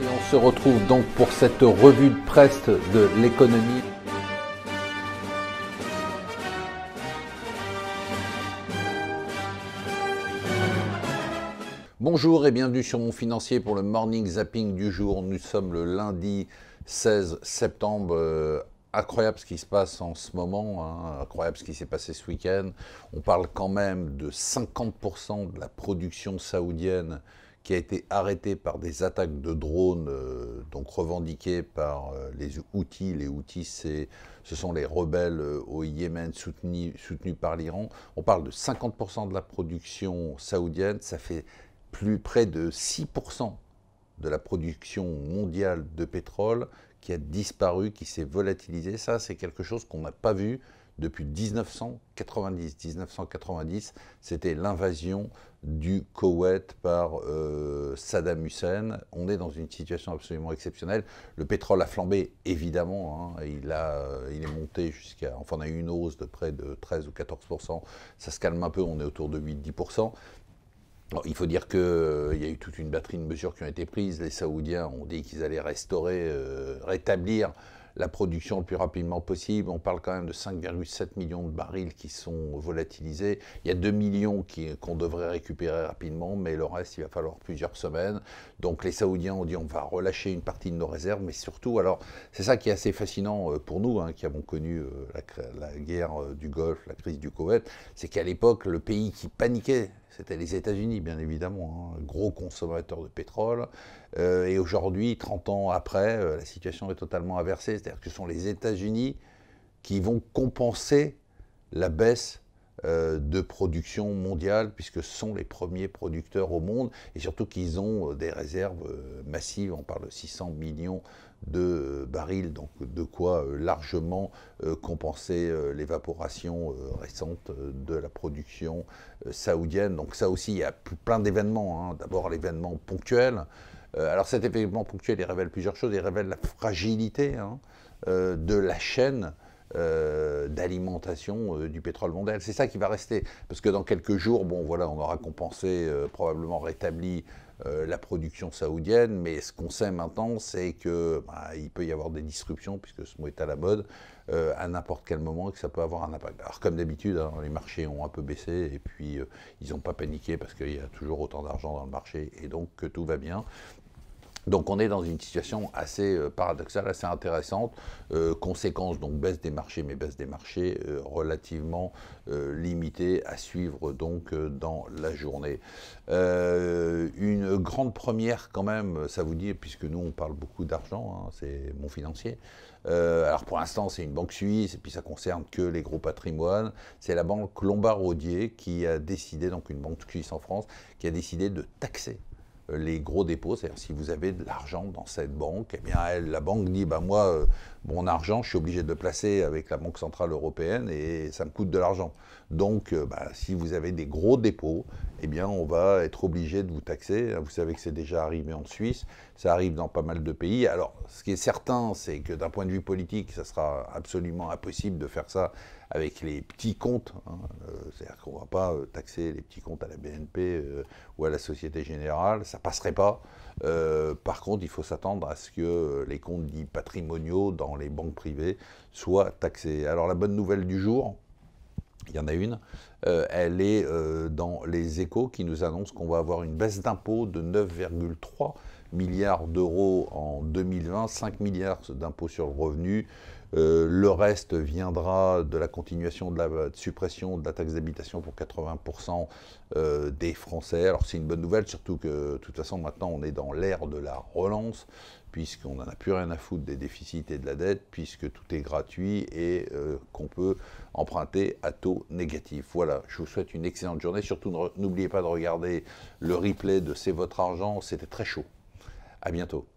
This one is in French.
Et on se retrouve donc pour cette revue de presse de l'économie. Bonjour et bienvenue sur Mon Financier pour le Morning Zapping du jour. Nous sommes le lundi 16 septembre. Euh, incroyable ce qui se passe en ce moment, hein. incroyable ce qui s'est passé ce week-end. On parle quand même de 50% de la production saoudienne qui a été arrêté par des attaques de drones, euh, donc revendiquées par euh, les outils, Les c'est, ce sont les rebelles euh, au Yémen soutenus, soutenus par l'Iran. On parle de 50% de la production saoudienne, ça fait plus près de 6% de la production mondiale de pétrole qui a disparu, qui s'est volatilisée. Ça, c'est quelque chose qu'on n'a pas vu depuis 1990. 1990, c'était l'invasion du Koweït par euh, Saddam Hussein. On est dans une situation absolument exceptionnelle. Le pétrole a flambé, évidemment. Hein. Il, a, il est monté jusqu'à... Enfin, on a eu une hausse de près de 13 ou 14 Ça se calme un peu, on est autour de 8-10 il faut dire qu'il euh, il y a eu toute une batterie de mesures qui ont été prises. Les Saoudiens ont dit qu'ils allaient restaurer, euh, rétablir la production le plus rapidement possible. On parle quand même de 5,7 millions de barils qui sont volatilisés. Il y a 2 millions qu'on devrait récupérer rapidement, mais le reste, il va falloir plusieurs semaines. Donc les Saoudiens ont dit on va relâcher une partie de nos réserves, mais surtout, alors c'est ça qui est assez fascinant euh, pour nous, hein, qui avons connu euh, la, la guerre euh, du Golfe, la crise du Koweït, c'est qu'à l'époque, le pays qui paniquait c'était les États-Unis, bien évidemment, hein. gros consommateur de pétrole. Euh, et aujourd'hui, 30 ans après, euh, la situation est totalement inversée. C'est-à-dire que ce sont les États-Unis qui vont compenser la baisse euh, de production mondiale, puisque ce sont les premiers producteurs au monde, et surtout qu'ils ont euh, des réserves euh, massives, on parle de 600 millions de barils, donc de quoi largement compenser l'évaporation récente de la production saoudienne. Donc ça aussi, il y a plein d'événements. Hein. D'abord l'événement ponctuel. Alors cet événement ponctuel, il révèle plusieurs choses. Il révèle la fragilité hein, de la chaîne euh, d'alimentation euh, du pétrole mondial. C'est ça qui va rester. Parce que dans quelques jours, bon voilà, on aura compensé, euh, probablement rétabli la production saoudienne, mais ce qu'on sait maintenant, c'est que bah, peut y avoir des disruptions, puisque ce mot est à la mode, à n'importe quel moment et que ça peut avoir un impact. Alors comme d'habitude, hein, les marchés ont un peu baissé et puis ils n'ont pas paniqué parce qu'il y a toujours autant d'argent dans le marché et donc que tout va bien. Donc on est dans une situation assez euh, paradoxale, assez intéressante. Euh, conséquence, donc baisse des marchés, mais baisse des marchés euh, relativement limitée à suivre donc dans la journée. une grande première quand même, ça vous dit, puisque nous on parle beaucoup d'argent, hein, c'est mon financier. alors pour l'instant c'est une banque suisse, et puis ça concerne que les gros patrimoines. C'est la banque Lombard-Odier qui a décidé, donc une banque suisse en France, qui a décidé de taxer euh, les gros dépôts, c'est-à-dire si vous avez de l'argent dans cette banque, eh bien elle, la banque dit, bah moi, euh, mon argent, je suis obligé de le placer avec la Banque Centrale Européenne et ça me coûte de l'argent. Donc, euh, bah, si vous avez des gros dépôts, eh bien, on va être obligé de vous taxer. Hein, vous savez que c'est déjà arrivé en Suisse, ça arrive dans pas mal de pays. Alors, ce qui est certain, c'est que d'un point de vue politique, ça sera absolument impossible de faire ça avec les petits comptes. Hein. Euh, c'est-à-dire qu'on ne va pas euh, taxer les petits comptes à la BNP ou à la Société Générale, ça passerait pas. Euh, par contre, il faut s'attendre à ce que euh, les comptes dits patrimoniaux dans les banques privées soient taxés. Alors la bonne nouvelle du jour, il y en a une, euh, elle est dans les échos qui nous annoncent qu'on va avoir une baisse d'impôt de 9,3 milliards d'euros en 2020, 5 milliards d'impôts sur le revenu. Euh, le reste viendra de la continuation de la suppression de la taxe d'habitation pour 80% euh, des Français. Alors c'est une bonne nouvelle, surtout que de toute façon maintenant on est dans l'ère de la relance, puisqu'on n'en a plus rien à foutre des déficits et de la dette, puisque tout est gratuit et euh, qu'on peut emprunter à taux négatif. Voilà, je vous souhaite une excellente journée. Surtout n'oubliez pas de regarder le replay de C'est votre argent, c'était très chaud. À bientôt.